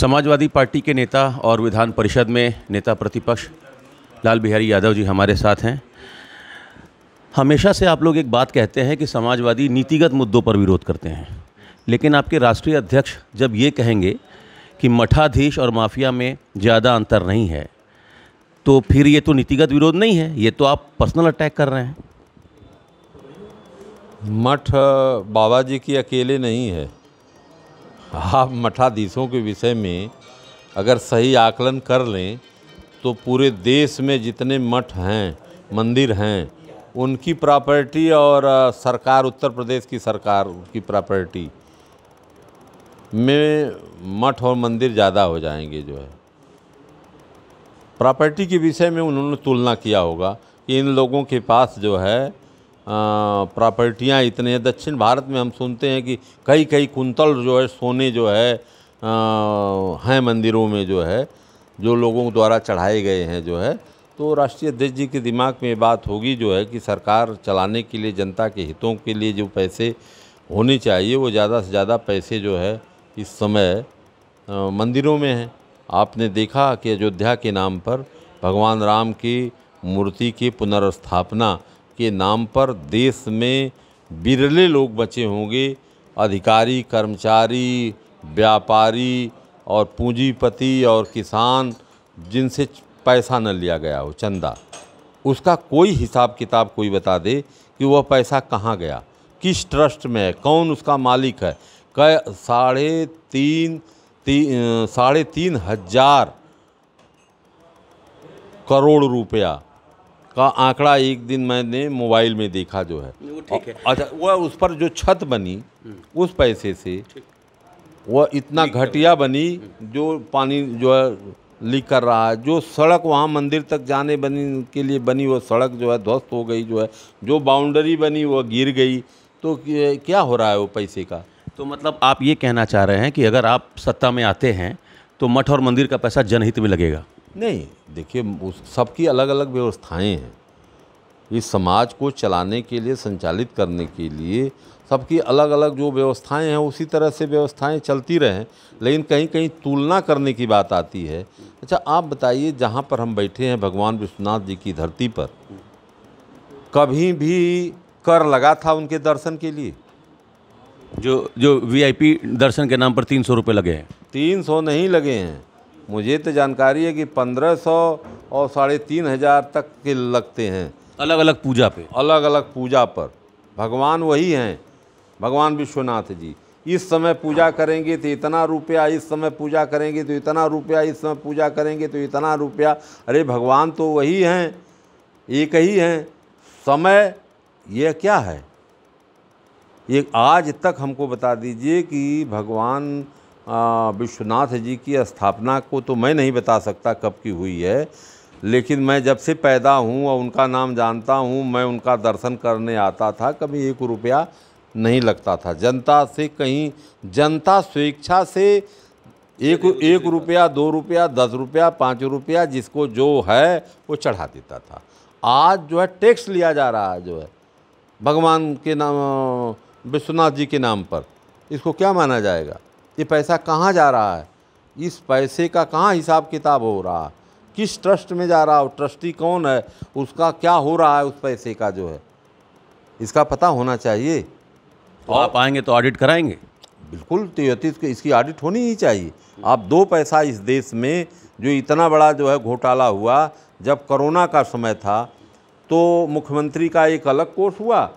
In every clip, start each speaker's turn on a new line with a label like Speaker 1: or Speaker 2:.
Speaker 1: Samajwadi party के नेता और विधान परिषद में नेता प्रतिपक्ष लाल बिहारी यादव जी हमारे साथ हैं हमेशा से आप लोग एक बात कहते हैं कि समाजवादी नीतिगत मुद्दों पर विरोध करते हैं लेकिन आपके राष्ट्रीय अध्यक्ष जब ये कहेंगे कि मठाधीश और माफिया में ज़्यादा अंतर नहीं है तो फिर ये तो नीतिगत
Speaker 2: विरोध नहीं है ये तो आप पर्सनल अटैक कर रहे हैं मठ बाबा जी की अकेले नहीं है आप मठाधीशों के विषय में अगर सही आकलन कर लें तो पूरे देश में जितने मठ हैं मंदिर हैं उनकी प्रॉपर्टी और सरकार उत्तर प्रदेश की सरकार की प्रॉपर्टी में मठ और मंदिर ज़्यादा हो जाएंगे जो है प्रॉपर्टी के विषय में उन्होंने तुलना किया होगा कि इन लोगों के पास जो है प्रॉपर्टियाँ इतने हैं दक्षिण भारत में हम सुनते हैं कि कई कई कुंतल जो है सोने जो है हैं मंदिरों में जो है जो लोगों द्वारा चढ़ाए गए हैं जो है तो राष्ट्रीय अध्यक्ष जी के दिमाग में ये बात होगी जो है कि सरकार चलाने के लिए जनता के हितों के लिए जो पैसे होने चाहिए वो ज़्यादा से ज़्यादा पैसे जो है इस समय मंदिरों में हैं आपने देखा कि अयोध्या के नाम पर भगवान राम की मूर्ति की पुनर्स्थापना के नाम पर देश में बिरले लोग बचे होंगे अधिकारी कर्मचारी व्यापारी और पूंजीपति और किसान जिनसे पैसा न लिया गया हो चंदा उसका कोई हिसाब किताब कोई बता दे कि वह पैसा कहाँ गया किस ट्रस्ट में है कौन उसका मालिक है कै साढ़े तीन ती, साढ़े तीन हजार करोड़ रुपया का आंकड़ा एक दिन मैंने मोबाइल में देखा जो है ठीक है अच्छा वह उस पर जो छत बनी हम्म। उस पैसे से वह इतना घटिया बनी हम्म। जो पानी जो है लीक कर रहा है जो सड़क वहाँ मंदिर तक जाने बनी के लिए बनी वो सड़क जो है ध्वस्त हो गई जो है जो बाउंड्री बनी वह गिर गई तो क्या हो रहा है वो पैसे का
Speaker 1: तो मतलब आप ये कहना चाह रहे हैं कि अगर आप सत्ता में आते हैं
Speaker 2: तो मठ और मंदिर का पैसा जनहित में लगेगा नहीं देखिए उस सबकी अलग अलग व्यवस्थाएं हैं इस समाज को चलाने के लिए संचालित करने के लिए सबकी अलग अलग जो व्यवस्थाएं हैं उसी तरह से व्यवस्थाएं चलती रहें लेकिन कहीं कहीं तुलना करने की बात आती है अच्छा आप बताइए जहाँ पर हम बैठे हैं भगवान विश्वनाथ जी की धरती पर कभी भी कर लगा था उनके दर्शन के लिए
Speaker 1: जो जो वीआईपी दर्शन के नाम पर तीन सौ रुपये लगे हैं
Speaker 2: तीन सौ नहीं लगे हैं मुझे तो जानकारी है कि पंद्रह सौ और साढ़े तीन हज़ार तक के लगते हैं अलग अलग पूजा पे अलग अलग पूजा पर भगवान वही हैं भगवान विश्वनाथ जी इस समय पूजा करेंगे तो इतना रुपया इस समय पूजा करेंगे तो इतना रुपया इस समय पूजा करेंगे तो इतना रुपया अरे भगवान तो वही हैं एक ही हैं समय यह क्या है ये आज तक हमको बता दीजिए कि भगवान विश्वनाथ जी की स्थापना को तो मैं नहीं बता सकता कब की हुई है लेकिन मैं जब से पैदा हूँ और उनका नाम जानता हूँ मैं उनका दर्शन करने आता था कभी एक रुपया नहीं लगता था जनता से कहीं जनता स्वेच्छा से एक एक रुपया दो रुपया दस रुपया पाँच रुपया जिसको जो है वो चढ़ा देता था आज जो है टैक्स लिया जा रहा है जो है भगवान के नाम विश्वनाथ जी के नाम पर इसको क्या माना जाएगा ये पैसा कहाँ जा रहा है इस पैसे का कहाँ हिसाब किताब हो रहा है किस ट्रस्ट में जा रहा है ट्रस्टी कौन है उसका क्या हो रहा है उस पैसे का जो है इसका पता होना चाहिए तो और आप आएंगे तो ऑडिट कराएंगे बिल्कुल तो, तो की इसकी ऑडिट होनी ही चाहिए आप दो पैसा इस देश में जो इतना बड़ा जो है घोटाला हुआ जब कोरोना का समय था तो मुख्यमंत्री का एक अलग कोष हुआ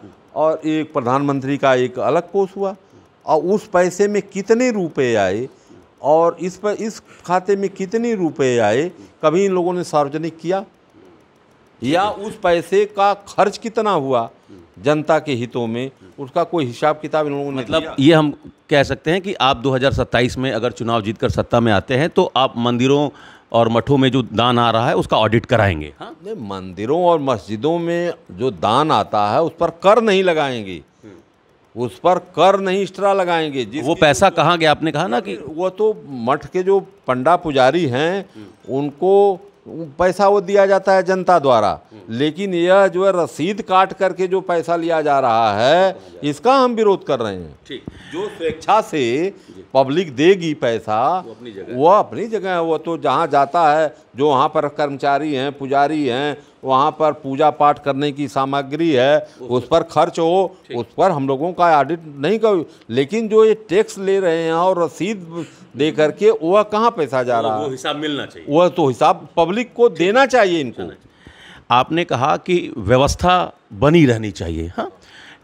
Speaker 2: और एक प्रधानमंत्री का एक अलग कोष हुआ और उस पैसे में कितने रुपए आए और इस पर इस खाते में कितने रुपए आए कभी इन लोगों ने सार्वजनिक किया या उस पैसे का खर्च कितना हुआ जनता के हितों में उसका कोई हिसाब किताब इन लोगों ने मतलब
Speaker 1: ये हम कह सकते हैं कि आप 2027 में अगर चुनाव जीतकर सत्ता में आते हैं तो आप मंदिरों और मठों में जो दान आ रहा है उसका ऑडिट कराएंगे
Speaker 2: हाँ? मंदिरों और मस्जिदों में जो दान आता है उस पर कर नहीं लगाएंगे उस पर कर नहीं एक्स्ट्रा लगाएंगे जिस वो पैसा कहाँ गया आपने कहा ना कि वो तो मठ के जो पंडा पुजारी हैं उनको पैसा वो दिया जाता है जनता द्वारा लेकिन यह जो है रसीद काट करके जो पैसा लिया जा रहा है इसका हम विरोध कर रहे हैं
Speaker 1: ठीक जो स्वेच्छा
Speaker 2: से पब्लिक देगी पैसा वो अपनी जगह वह अपनी जगह है वो तो जहाँ जाता है जो वहाँ पर कर्मचारी हैं पुजारी हैं वहाँ पर पूजा पाठ करने की सामग्री है उस पर खर्च हो उस पर हम लोगों का ऑडिट नहीं कर लेकिन जो ये टैक्स ले रहे हैं और रसीद दे करके वह कहाँ पैसा जा रहा है हिसाब मिलना चाहिए वह तो हिसाब पब्लिक को देना चाहिए इनको
Speaker 1: आपने कहा कि व्यवस्था बनी रहनी चाहिए हाँ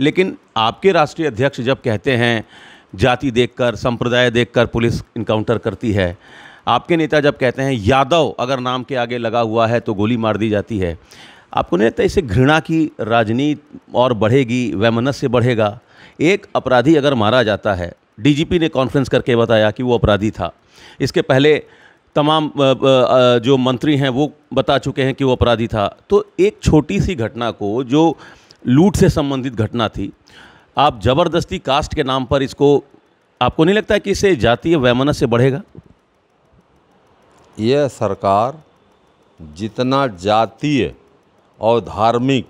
Speaker 1: लेकिन आपके राष्ट्रीय अध्यक्ष जब कहते हैं जाति देखकर संप्रदाय देखकर पुलिस इनकाउंटर करती है आपके नेता जब कहते हैं यादव अगर नाम के आगे लगा हुआ है तो गोली मार दी जाती है आपको नहीं लगता इसे घृणा की राजनीति और बढ़ेगी वैमनस्य बढ़ेगा एक अपराधी अगर मारा जाता है डीजीपी ने कॉन्फ्रेंस करके बताया कि वो अपराधी था इसके पहले तमाम जो मंत्री हैं वो बता चुके हैं कि वो अपराधी था तो एक छोटी सी घटना को जो लूट से संबंधित घटना थी आप ज़बरदस्ती कास्ट के नाम पर इसको आपको नहीं लगता कि इसे जातीय वैमनस्य बढ़ेगा
Speaker 2: यह सरकार जितना जातीय और धार्मिक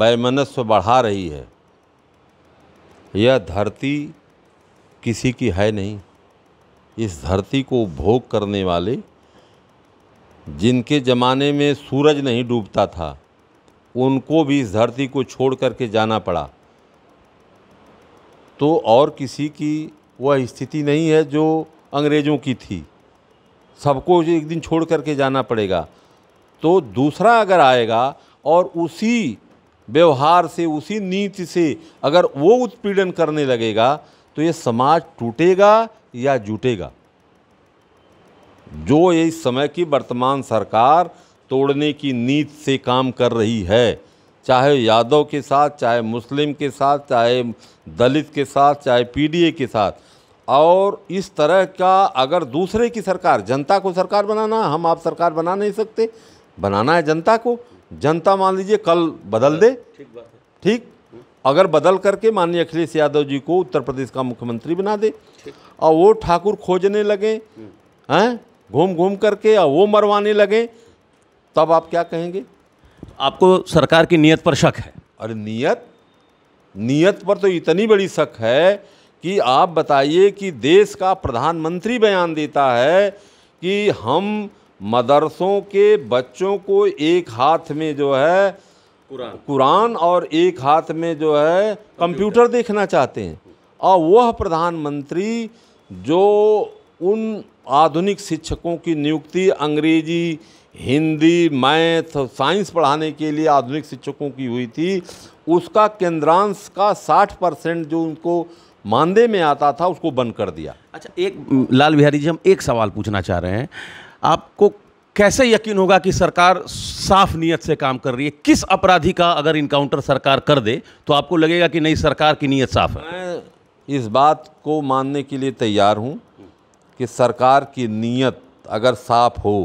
Speaker 2: वैमनस्व बढ़ा रही है यह धरती किसी की है नहीं इस धरती को भोग करने वाले जिनके ज़माने में सूरज नहीं डूबता था उनको भी इस धरती को छोड़ करके जाना पड़ा तो और किसी की वह स्थिति नहीं है जो अंग्रेज़ों की थी सबको एक दिन छोड़ करके जाना पड़ेगा तो दूसरा अगर आएगा और उसी व्यवहार से उसी नीति से अगर वो उत्पीड़न करने लगेगा तो ये समाज टूटेगा या जुटेगा जो ये इस समय की वर्तमान सरकार तोड़ने की नीत से काम कर रही है चाहे यादव के साथ चाहे मुस्लिम के साथ चाहे दलित के साथ चाहे पीडीए के साथ और इस तरह का अगर दूसरे की सरकार जनता को सरकार बनाना हम आप सरकार बना नहीं सकते बनाना है जनता को जनता मान लीजिए कल बदल हाँ, दे ठीक बात ठीक अगर बदल करके माननीय अखिलेश यादव जी को उत्तर प्रदेश का मुख्यमंत्री बना दे और वो ठाकुर खोजने लगे हैं घूम घूम करके और वो मरवाने लगे तब आप क्या कहेंगे आपको सरकार की नीयत पर शक है अरे नीयत नीयत पर तो इतनी बड़ी शक है कि आप बताइए कि देश का प्रधानमंत्री बयान देता है कि हम मदरसों के बच्चों को एक हाथ में जो है कुरान कुरान और एक हाथ में जो है कंप्यूटर देखना चाहते हैं और वह प्रधानमंत्री जो उन आधुनिक शिक्षकों की नियुक्ति अंग्रेजी हिंदी मैथ साइंस पढ़ाने के लिए आधुनिक शिक्षकों की हुई थी उसका केंद्रांश का 60 परसेंट जो उनको मानदे में आता था उसको बंद कर दिया अच्छा एक लाल बिहारी जी हम एक सवाल
Speaker 1: पूछना चाह रहे हैं आपको कैसे यकीन होगा कि सरकार साफ नीयत से काम कर रही है किस अपराधी का अगर इनकाउंटर सरकार कर दे तो आपको लगेगा कि नहीं सरकार की नीयत साफ है
Speaker 2: मैं इस बात को मानने के लिए तैयार हूँ कि सरकार की नीयत अगर साफ हो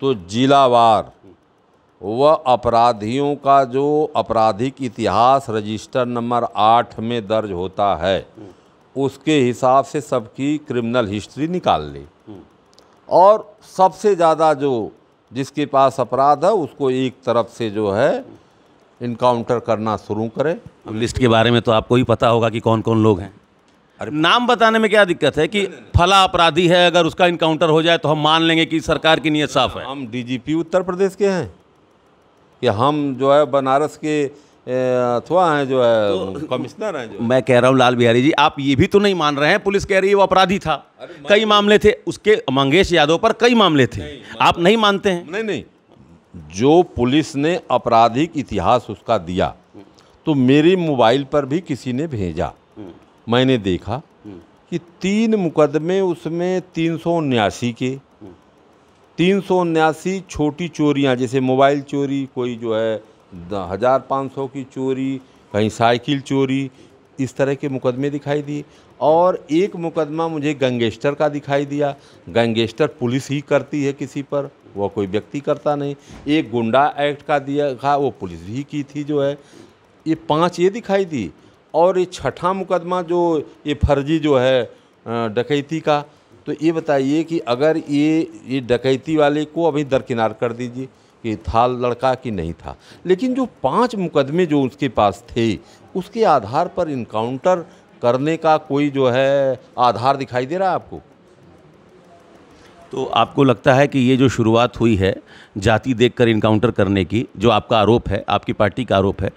Speaker 2: तो जिलावार वह अपराधियों का जो आपराधिक इतिहास रजिस्टर नंबर आठ में दर्ज होता है उसके हिसाब से सबकी क्रिमिनल हिस्ट्री निकाल ले और सबसे ज़्यादा जो जिसके पास अपराध है उसको एक तरफ से जो है इनकाउंटर करना शुरू करें
Speaker 1: लिस्ट के बारे में तो आपको ही पता होगा कि कौन कौन लोग हैं अरे नाम बताने में क्या दिक्कत है कि नहीं, नहीं। फला अपराधी है अगर उसका इनकाउंटर
Speaker 2: हो जाए तो हम मान लेंगे कि सरकार की नीयत साफ है हम डीजीपी उत्तर प्रदेश के हैं कि हम जो है बनारस के अथवा हैं जो है तो, कमिश्नर हैं
Speaker 1: जो मैं कह रहा हूँ लाल बिहारी जी आप ये भी तो नहीं मान रहे हैं पुलिस कह रही है वो अपराधी था कई मामले थे उसके
Speaker 2: मंगेश यादव पर कई मामले थे नहीं, आप नहीं मानते हैं नहीं नहीं जो पुलिस ने आपराधिक इतिहास उसका दिया तो मेरे मोबाइल पर भी किसी ने भेजा मैंने देखा कि तीन मुकदमे उसमें तीन सौ उन्यासी के तीन सौ उन्यासी छोटी चोरियाँ जैसे मोबाइल चोरी कोई जो है हज़ार पाँच सौ की चोरी कहीं साइकिल चोरी इस तरह के मुकदमे दिखाई दिए और एक मुकदमा मुझे गंगेस्टर का दिखाई दिया गंगेस्टर पुलिस ही करती है किसी पर वह कोई व्यक्ति करता नहीं एक गुंडा एक्ट का दिया था वो पुलिस भी की थी जो है ये पांच ये दिखाई दी और ये छठा मुकदमा जो ये फर्जी जो है डकैती का तो ये बताइए कि अगर ये ये डकैती वाले को अभी दरकिनार कर दीजिए कि था लड़का कि नहीं था लेकिन जो पांच मुकदमे जो उसके पास थे उसके आधार पर इनकाउंटर करने का कोई जो है आधार दिखाई दे रहा है आपको
Speaker 1: तो आपको लगता है कि ये जो शुरुआत हुई है जाति देखकर इनकाउंटर करने की जो आपका आरोप है आपकी पार्टी का आरोप है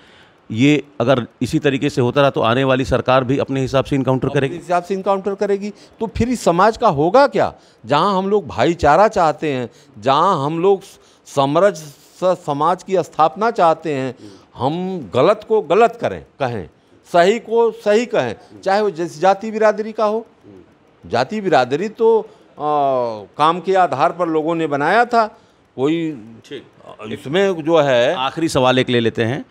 Speaker 1: ये अगर इसी तरीके से होता रहा तो आने वाली सरकार भी
Speaker 2: अपने हिसाब से इनकाउंटर करेगी हिसाब से इनकाउंटर करेगी तो फिर इस समाज का होगा क्या जहाँ हम लोग भाईचारा चाहते हैं जहाँ हम लोग समरज समाज की स्थापना चाहते हैं हम गलत को गलत करें कहें सही को सही कहें चाहे वो जैसे जाति बिरादरी का हो जाति बिरादरी तो आ, काम के आधार पर लोगों ने बनाया था कोई इसमें जो है
Speaker 1: आखिरी सवाल एक ले लेते हैं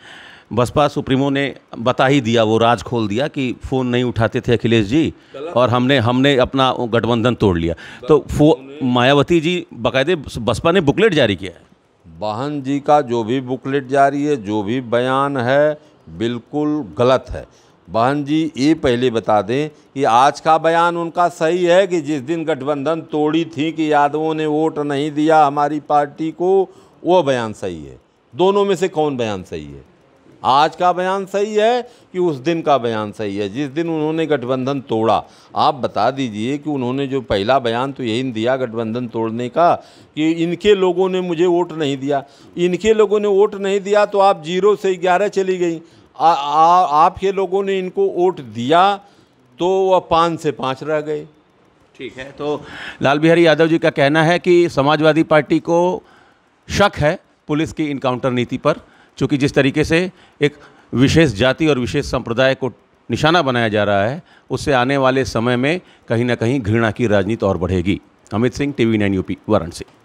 Speaker 1: बसपा सुप्रीमो ने बता ही दिया वो राज खोल दिया कि फ़ोन नहीं उठाते थे अखिलेश जी और हमने हमने अपना गठबंधन तोड़ लिया तो फो मायावती जी बाकायदे
Speaker 2: बसपा ने बुकलेट जारी किया है बहन जी का जो भी बुकलेट जारी है जो भी बयान है बिल्कुल गलत है बहन जी ये पहले बता दें कि आज का बयान उनका सही है कि जिस दिन गठबंधन तोड़ी थी कि यादवों ने वोट नहीं दिया हमारी पार्टी को वो बयान सही है दोनों में से कौन बयान सही है आज का बयान सही है कि उस दिन का बयान सही है जिस दिन उन्होंने गठबंधन तोड़ा आप बता दीजिए कि उन्होंने जो पहला बयान तो यही दिया गठबंधन तोड़ने का कि इनके लोगों ने मुझे वोट नहीं दिया इनके लोगों ने वोट नहीं दिया तो आप जीरो से ग्यारह चली गई आपके लोगों ने इनको वोट दिया तो वह पाँच से पाँच रह गए ठीक है तो लाल बिहारी यादव जी
Speaker 1: का कहना है कि समाजवादी पार्टी को शक है पुलिस की इनकाउंटर नीति पर चूँकि जिस तरीके से एक विशेष जाति और विशेष संप्रदाय को निशाना बनाया जा रहा है उससे आने वाले समय में कहीं ना कहीं घृणा की राजनीति और बढ़ेगी Amit Singh TV nine UP Varanasi